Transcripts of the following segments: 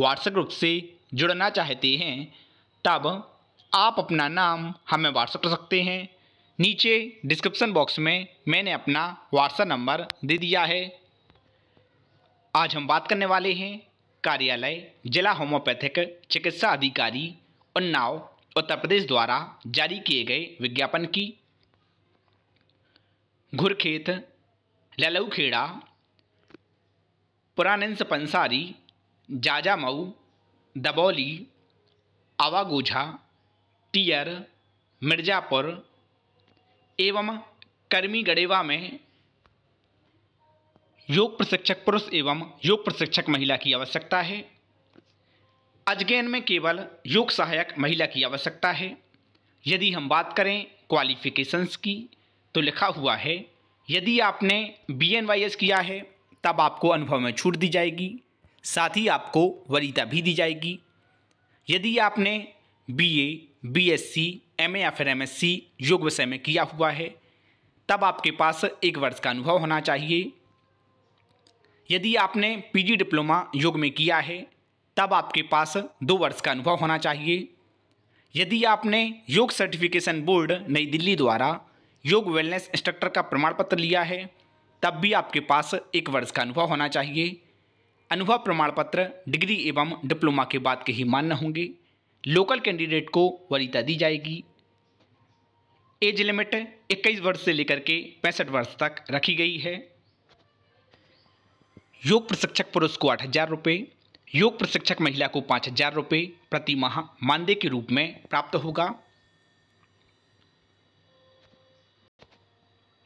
WhatsApp group से जुड़ना चाहते हैं तब आप अपना नाम हमें व्हाट्सएप कर सकते हैं नीचे डिस्क्रिप्शन बॉक्स में मैंने अपना व्हाट्सएप नंबर दे दिया है आज हम बात करने वाले हैं कार्यालय जिला होम्योपैथिक चिकित्सा अधिकारी उन्नाव उत्तर प्रदेश द्वारा जारी किए गए विज्ञापन की घुरखेत ललऊखेड़ा पुरानंस पंसारी जाजामऊ दबौली आवागोझा टियर मिर्ज़ापुर एवं कर्मी गड़ेवा में योग प्रशिक्षक पुरुष एवं योग प्रशिक्षक महिला की आवश्यकता है अजगैन में केवल योग सहायक महिला की आवश्यकता है यदि हम बात करें क्वालिफिकेशंस की तो लिखा हुआ है यदि आपने बी एन वाई एस किया है तब आपको अनुभव में छूट दी जाएगी साथ ही आपको वरीता भी दी जाएगी यदि आपने बीए, बीएससी, एमए या फिर एमएससी योग विषय में किया हुआ है तब आपके पास एक वर्ष का अनुभव होना चाहिए यदि आपने पीजी डिप्लोमा योग में किया है तब आपके पास दो वर्ष का अनुभव होना चाहिए यदि आपने योग सर्टिफिकेशन बोर्ड नई दिल्ली द्वारा योग वेलनेस इंस्ट्रक्टर का प्रमाण पत्र लिया है तब भी आपके पास एक वर्ष का अनुभव होना चाहिए अनुभव प्रमाण पत्र डिग्री एवं डिप्लोमा के बाद के ही मान्य होंगे लोकल कैंडिडेट को वरीता दी जाएगी एज लिमिट 21 वर्ष से लेकर के पैंसठ वर्ष तक रखी गई है योग प्रशिक्षक पुरुष को आठ हजार रुपये योग प्रशिक्षक महिला को पाँच हजार रुपये प्रति माह मानदेय के रूप में प्राप्त होगा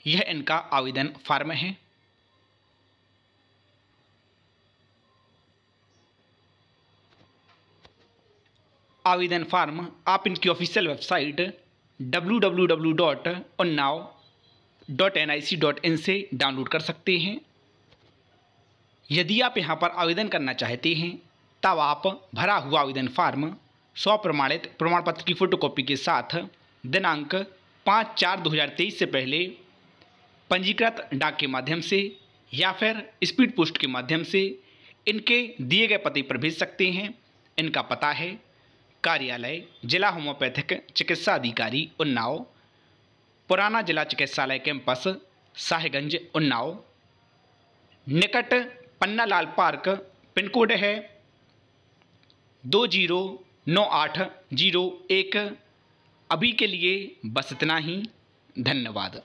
यह इनका आवेदन फार्म है आवेदन फार्म आप इनकी official website W dot dot N I C dot in से डाउनलोड कर सकते हैं यदि आप यहाँ पर आवेदन करना चाहते हैं तब आप भरा हुआ आवेदन फार्म स्व प्रमाणित प्रमाण पत्र की फोटोकॉपी के साथ दिनांक पाँच चार दो हज़ार तेईस से पहले पंजीकृत डाक के माध्यम से या फिर स्पीड पोस्ट के माध्यम से इनके दिए गए पते पर भेज सकते हैं इनका पता है कार्यालय जिला होम्योपैथिक चिकित्सा अधिकारी उन्नाव पुराना जिला चिकित्सालय कैंपस साहेगंज उन्नाव निकट पन्नालाल पार्क पिन कोड है दो जीरो नौ आठ जीरो एक अभी के लिए बस इतना ही धन्यवाद